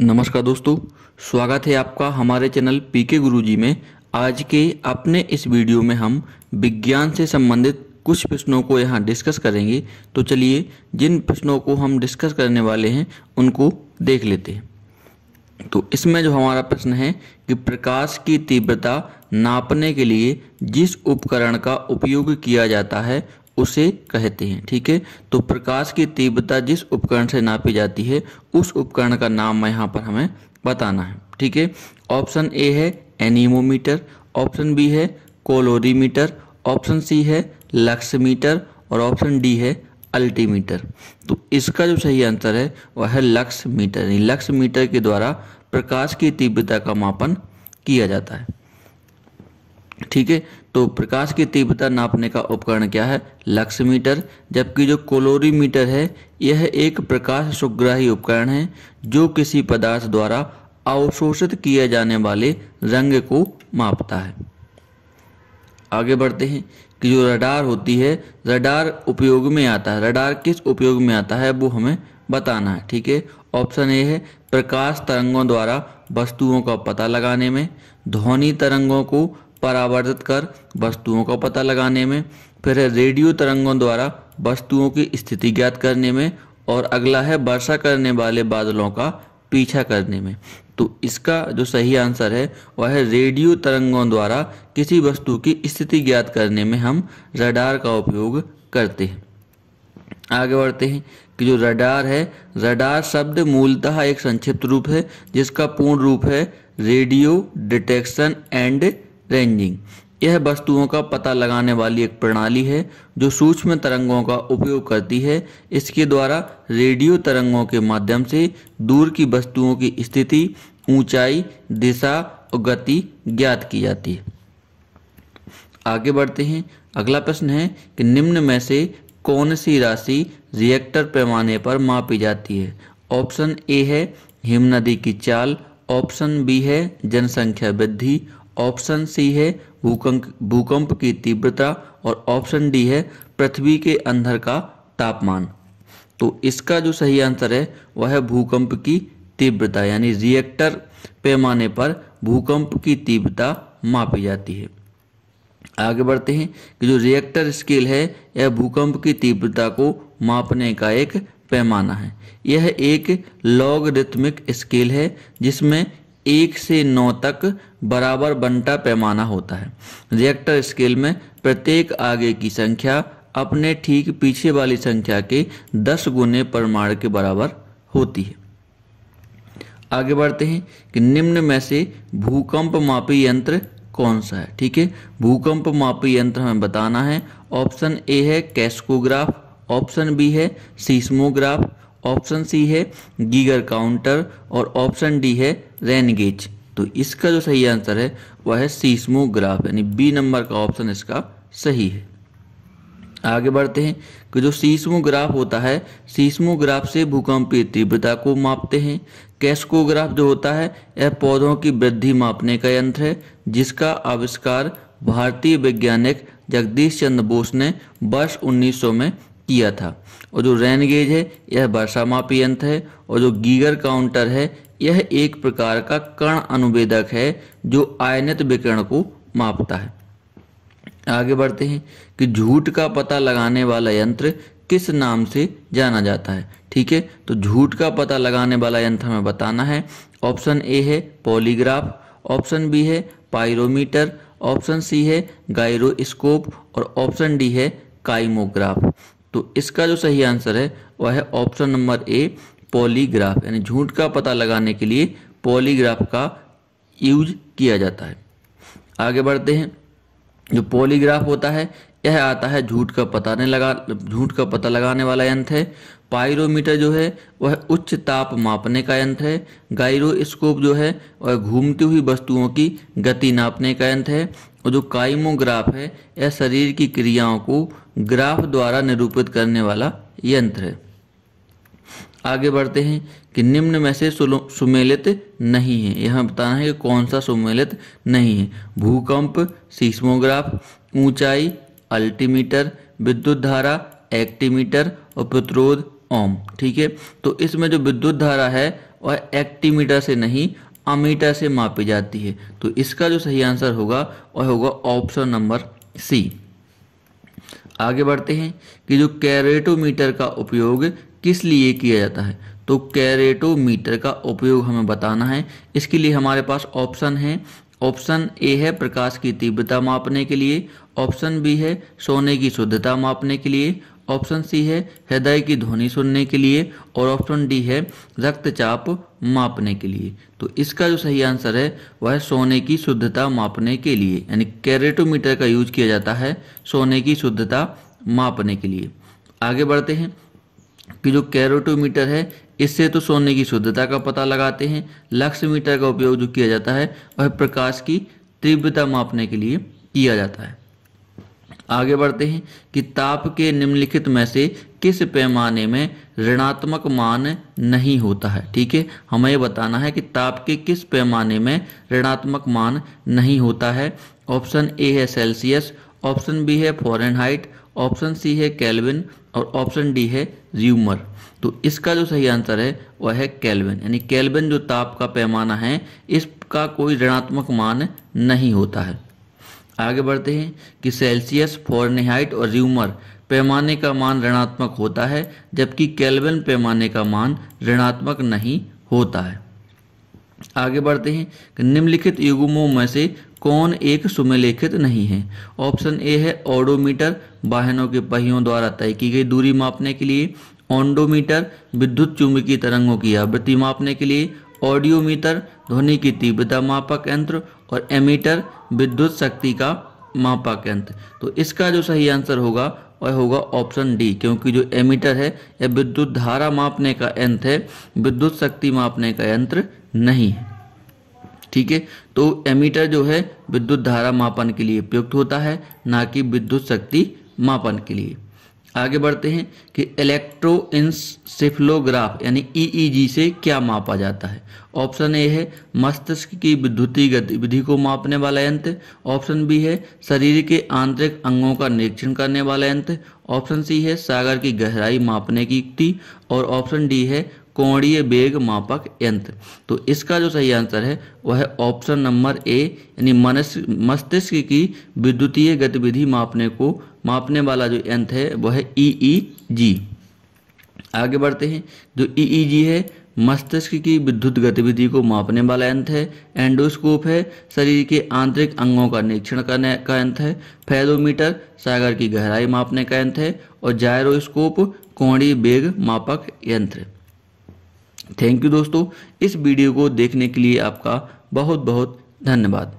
नमस्कार दोस्तों स्वागत है आपका हमारे चैनल पीके गुरुजी में आज के अपने इस वीडियो में हम विज्ञान से संबंधित कुछ प्रश्नों को यहाँ डिस्कस करेंगे तो चलिए जिन प्रश्नों को हम डिस्कस करने वाले हैं उनको देख लेते हैं तो इसमें जो हमारा प्रश्न है कि प्रकाश की तीव्रता नापने के लिए जिस उपकरण का उपयोग किया जाता है उसे कहते हैं ठीक है तो प्रकाश की तीव्रता जिस उपकरण से नापी जाती है उस उपकरण का नाम यहाँ पर हमें बताना है ठीक है ऑप्शन ए है एनीमोमीटर ऑप्शन बी है कोलोरीमीटर ऑप्शन सी है लक्समीटर और ऑप्शन डी है अल्टीमीटर तो इसका जो सही आंसर है वह है लक्स मीटर यानी लक्स मीटर के द्वारा प्रकाश की तीव्रता का मापन किया जाता है ठीक है तो प्रकाश की तीव्रता नापने का उपकरण क्या है लक्ष्य मीटर जबकि जो कोलोरीमीटर है यह एक प्रकाश सुग्राही उपकरण है जो किसी पदार्थ द्वारा अवशोषित किए जाने वाले रंग को मापता है आगे बढ़ते हैं कि जो रडार होती है रडार उपयोग में आता है रडार किस उपयोग में आता है वो हमें बताना है ठीक है ऑप्शन ए है प्रकाश तरंगों द्वारा वस्तुओं का पता लगाने में ध्वनि तरंगों को परावर्तित कर वस्तुओं का पता लगाने में फिर है रेडियो तरंगों द्वारा वस्तुओं की स्थिति ज्ञात करने में और अगला है वर्षा करने वाले बादलों का पीछा करने में तो इसका जो सही आंसर है वह है रेडियो तरंगों द्वारा किसी वस्तु की स्थिति ज्ञात करने में हम रडार का उपयोग करते हैं आगे बढ़ते हैं कि जो रडार है रडार शब्द मूलतः एक संक्षिप्त रूप है जिसका पूर्ण रूप है रेडियो डिटेक्शन एंड रेंजिंग यह वस्तुओं का पता लगाने वाली एक प्रणाली है जो सूक्ष्म तरंगों का उपयोग करती है इसके द्वारा रेडियो तरंगों के माध्यम से दूर की वस्तुओं की स्थिति ऊंचाई, दिशा और गति ज्ञात की जाती है आगे बढ़ते हैं अगला प्रश्न है कि निम्न में से कौन सी राशि रिएक्टर पैमाने पर मापी जाती है ऑप्शन ए है हिम नदी की चाल ऑप्शन बी है जनसंख्या वृद्धि ऑप्शन सी है भूकंप भूकंप की तीव्रता और ऑप्शन डी है पृथ्वी के अंदर का तापमान तो इसका जो सही आंसर है वह है भूकंप की तीव्रता यानी रिएक्टर पैमाने पर भूकंप की तीव्रता मापी जाती है आगे बढ़ते हैं कि जो रिएक्टर स्केल है यह भूकंप की तीव्रता को मापने का एक पैमाना है यह एक लॉगरिथमिक स्केल है जिसमें एक से नौ तक बराबर बंटा पैमाना होता है रिएक्टर स्केल में प्रत्येक आगे की संख्या अपने ठीक पीछे वाली संख्या के दस गुने परमाणु के बराबर होती है आगे बढ़ते हैं कि निम्न में से भूकंप मापी यंत्र कौन सा है ठीक है भूकंप मापी यंत्र हमें बताना है ऑप्शन ए है कैस्कोग्राफ ऑप्शन बी है सीस्मोग्राफ ऑप्शन सी है गीगर काउंटर और ऑप्शन डी है रेनगेज तो इसका जो सही आंसर है वह है सीस्मोग्राफ यानी बी नंबर का ऑप्शन इसका सही है आगे बढ़ते हैं कि जो सीस्मोग्राफ होता है सीस्मोग्राफ से भूकंपीय तीव्रता को मापते हैं कैस्कोग्राफ जो होता है यह पौधों की वृद्धि मापने का यंत्र है जिसका आविष्कार भारतीय वैज्ञानिक जगदीश चंद्र बोस ने वर्ष 1900 में किया था और जो रैन गेज है यह वर्षा मापी यंत्र है और जो गीगर काउंटर है यह एक प्रकार का कण अनुवेदक है जो आयनित विकरण को मापता है आगे बढ़ते हैं कि झूठ का पता लगाने वाला यंत्र किस नाम से जाना जाता है ठीक है तो झूठ का पता लगाने वाला यंत्र हमें बताना है ऑप्शन ए है पॉलीग्राफ ऑप्शन बी है पायरोमीटर ऑप्शन सी है गायरोस्कोप और ऑप्शन डी है काइमोग्राफ तो इसका जो सही आंसर है वह है ऑप्शन नंबर ए पॉलीग्राफ यानी झूठ का पता लगाने के लिए पॉलीग्राफ का यूज किया जाता है आगे बढ़ते हैं जो पॉलीग्राफ होता है यह आता है झूठ का पता नहीं लगा झूठ का पता लगाने वाला यंत्र है पायरोमीटर जो है वह उच्च ताप मापने का यंत्र है गायरोस्कोप जो है वह घूमती हुई वस्तुओं की गति नापने का यंत्र है और जो काइमोग्राफ है यह शरीर की क्रियाओं को ग्राफ द्वारा निरूपित करने वाला यंत्र है आगे बढ़ते हैं कि निम्न में से सुमेलित नहीं है यह बताना है कि कौन सा सुमेलित नहीं है भूकंप सीस्मोग्राफ ऊंचाई अल्टीमीटर विद्युत धारा एक्टीमीटर और प्रतिरोध ओम ठीक है तो इसमें जो विद्युत धारा है वह एक्टीमीटर से नहीं अमीटर से मापी जाती है तो इसका जो सही आंसर होगा वह होगा ऑप्शन नंबर सी आगे बढ़ते हैं कि जो कैरेटोमीटर का उपयोग किस लिए किया जाता है तो कैरेटोमीटर का उपयोग हमें बताना है इसके लिए हमारे पास ऑप्शन है ऑप्शन ए है प्रकाश की तीव्रता मापने के लिए ऑप्शन बी है सोने की शुद्धता मापने के लिए ऑप्शन सी है हृदय की ध्वनि सुनने के लिए और ऑप्शन डी है रक्तचाप मापने के लिए तो इसका जो सही आंसर है वह है सोने की शुद्धता मापने के लिए यानी कैरेटोमीटर का यूज किया जाता है सोने की शुद्धता मापने के लिए आगे बढ़ते हैं कि जो कैरेटोमीटर है इससे तो सोने की शुद्धता का पता लगाते हैं लक्ष्य मीटर का उपयोग जो किया जाता है वह प्रकाश की तीव्रता मापने के लिए किया जाता है आगे बढ़ते हैं कि ताप के निम्नलिखित में से किस पैमाने में ऋणात्मक मान नहीं होता है ठीक है हमें बताना है कि ताप के किस पैमाने में ऋणात्मक मान नहीं होता है ऑप्शन ए है सेल्सियस ऑप्शन बी है फॉरेनहाइट ऑप्शन सी है कैलविन और ऑप्शन डी है ज्यूमर तो इसका जो सही आंसर है वह है कैलविन यानी कैलविन जो ताप का पैमाना है इसका कोई ऋणात्मक मान नहीं होता है आगे बढ़ते हैं कि सेल्सियस फॉरनहाइट और र्यूमर पैमाने का मान ऋणात्मक होता है जबकि केल्विन पैमाने का मान ऋणात्मक नहीं होता है आगे बढ़ते हैं कि निम्नलिखित युगमों में से कौन एक सुमेलेखित नहीं है ऑप्शन ए है ओडोमीटर वाहनों के पहियों द्वारा तय की गई दूरी मापने के लिए ऑन्डोमीटर विद्युत चुंबकीय तरंगों की आवृत्ति मापने के लिए ऑडियोमीटर ध्वनि की तीव्रता मापक यंत्र और एमीटर विद्युत शक्ति का मापक यंत्र तो इसका जो सही आंसर होगा वह होगा ऑप्शन डी क्योंकि जो एमीटर है यह विद्युत धारा मापने का यंत्र है विद्युत शक्ति मापने का यंत्र नहीं है ठीक है तो एमीटर जो है विद्युत धारा मापन के लिए उपयुक्त होता है ना कि विद्युत शक्ति मापन के लिए आगे बढ़ते हैं कि इलेक्ट्रो इंसेफलोग्राफ यानी ईईजी e e से क्या मापा जाता है ऑप्शन ए है मस्तिष्क की विद्युतीय गतिविधि को मापने वाला यंत्र ऑप्शन बी है शरीर के आंतरिक अंगों का निरीक्षण करने वाला यंत्र ऑप्शन सी है सागर की गहराई मापने की युक्ति और ऑप्शन डी है कोणीय वेग मापक यंत्र तो इसका जो सही आंसर है वह है ऑप्शन नंबर ए यानी मस्तिष्क की विद्युतीय गतिविधि मापने को मापने वाला जो यंत्र है वह है e ईईजी e आगे बढ़ते हैं जो ईईजी e है मस्तिष्क की विद्युत गतिविधि को मापने वाला यंत्र है एंडोस्कोप है शरीर के आंतरिक अंगों का निरीक्षण करने का यंत्र है फैलोमीटर सागर की गहराई मापने का यंत्र है और जायरोस्कोप कोणीय वेग मापक यंत्र थैंक यू दोस्तों इस वीडियो को देखने के लिए आपका बहुत बहुत धन्यवाद